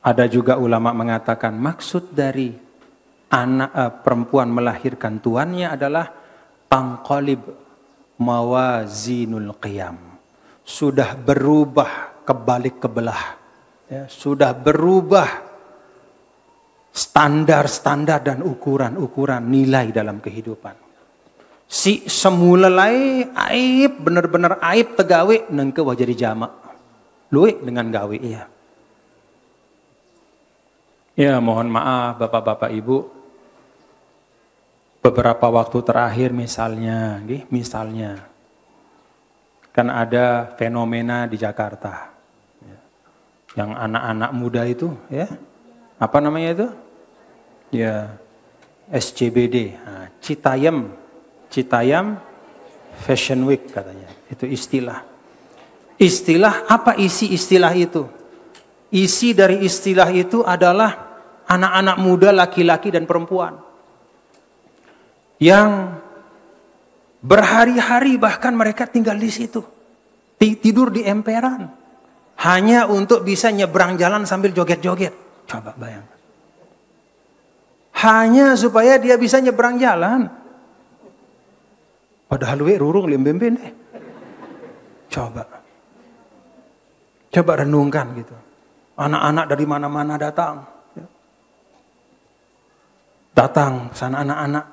Ada juga ulama mengatakan maksud dari anak uh, perempuan melahirkan tuannya adalah pangkolib mawazinul qiyam. Sudah berubah kebalik kebelah. Ya, sudah berubah standar-standar dan ukuran-ukuran nilai dalam kehidupan. Si semulai aib, benar-benar aib tegawe nengke wajari jama. Luwe dengan gawe iya. Ya, mohon maaf Bapak-bapak Ibu. Beberapa waktu terakhir misalnya, misalnya kan ada fenomena di Jakarta. Ya. Yang anak-anak muda itu ya. Apa namanya itu? Ya. SCBD, nah, Citayam, Citayam Fashion Week katanya. Itu istilah. Istilah apa isi istilah itu? Isi dari istilah itu adalah anak-anak muda laki-laki dan perempuan yang berhari-hari bahkan mereka tinggal di situ tidur di emperan hanya untuk bisa nyebrang jalan sambil joget-joget coba bayangkan hanya supaya dia bisa nyebrang jalan padahal we rurung limbimbin deh coba coba renungkan gitu anak-anak dari mana-mana datang datang sana anak-anak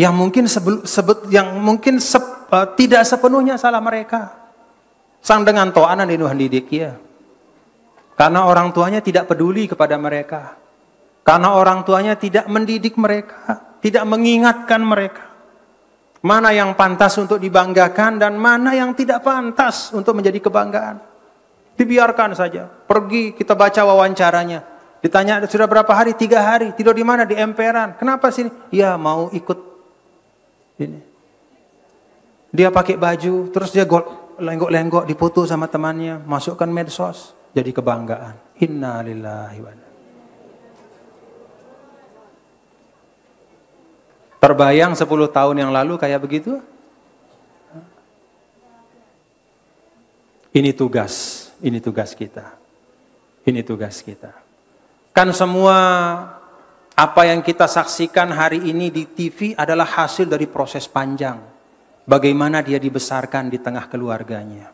yang mungkin sebelum sebut yang mungkin sep, uh, tidak sepenuhnya salah mereka. Sang dengan to'anan dinuhan didik ya. Karena orang tuanya tidak peduli kepada mereka. Karena orang tuanya tidak mendidik mereka, tidak mengingatkan mereka. Mana yang pantas untuk dibanggakan dan mana yang tidak pantas untuk menjadi kebanggaan. Dibiarkan saja. Pergi kita baca wawancaranya. Ditanya sudah berapa hari? Tiga hari. Tidur di mana? Di emperan. Kenapa sini? Ya mau ikut ini. Dia pakai baju, terus dia lenggok-lenggok dipoto sama temannya, masukkan medsos, jadi kebanggaan. lillahi wa Terbayang 10 tahun yang lalu kayak begitu? Ini tugas, ini tugas kita. Ini tugas kita. Kan semua apa yang kita saksikan hari ini di TV adalah hasil dari proses panjang. Bagaimana dia dibesarkan di tengah keluarganya.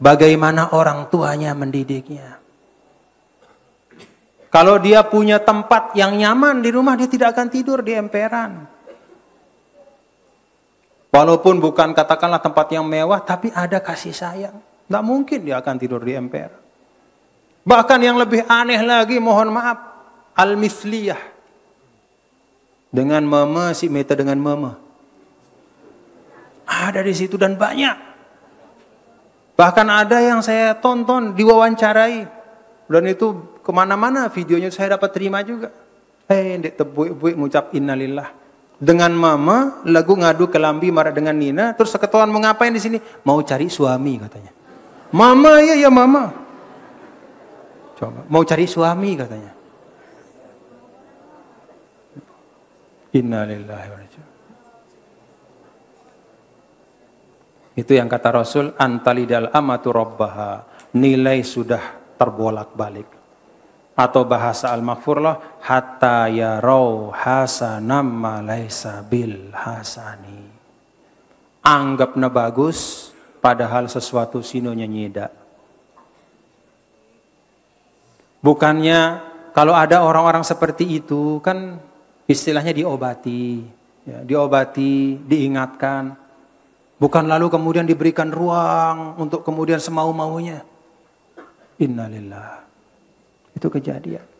Bagaimana orang tuanya mendidiknya. Kalau dia punya tempat yang nyaman di rumah, dia tidak akan tidur di emperan. Walaupun bukan katakanlah tempat yang mewah, tapi ada kasih sayang. Tidak mungkin dia akan tidur di emperan. Bahkan yang lebih aneh lagi mohon maaf al-misliyah dengan mama si meta dengan mama Ada di situ dan banyak. Bahkan ada yang saya tonton diwawancarai dan itu kemana-mana videonya saya dapat terima juga. Eh, hey, dek tebuik-buik ngucap innalillah. Dengan mama lagu ngadu ke lambi marah dengan Nina terus seketuan mau ngapain di sini? Mau cari suami katanya. Mama ya ya mama. Coba, mau cari suami katanya. Innalillahi wa Itu yang kata Rasul, antalidal amatu rabbaha. Nilai sudah terbolak-balik. Atau bahasa al lah hatta raw hasanam laisa bil hasani. Anggapnya bagus, padahal sesuatu sinonya nyidak. Bukannya kalau ada orang-orang seperti itu kan istilahnya diobati, ya, diobati, diingatkan. Bukan lalu kemudian diberikan ruang untuk kemudian semau-maunya. Innalillah. Itu kejadian.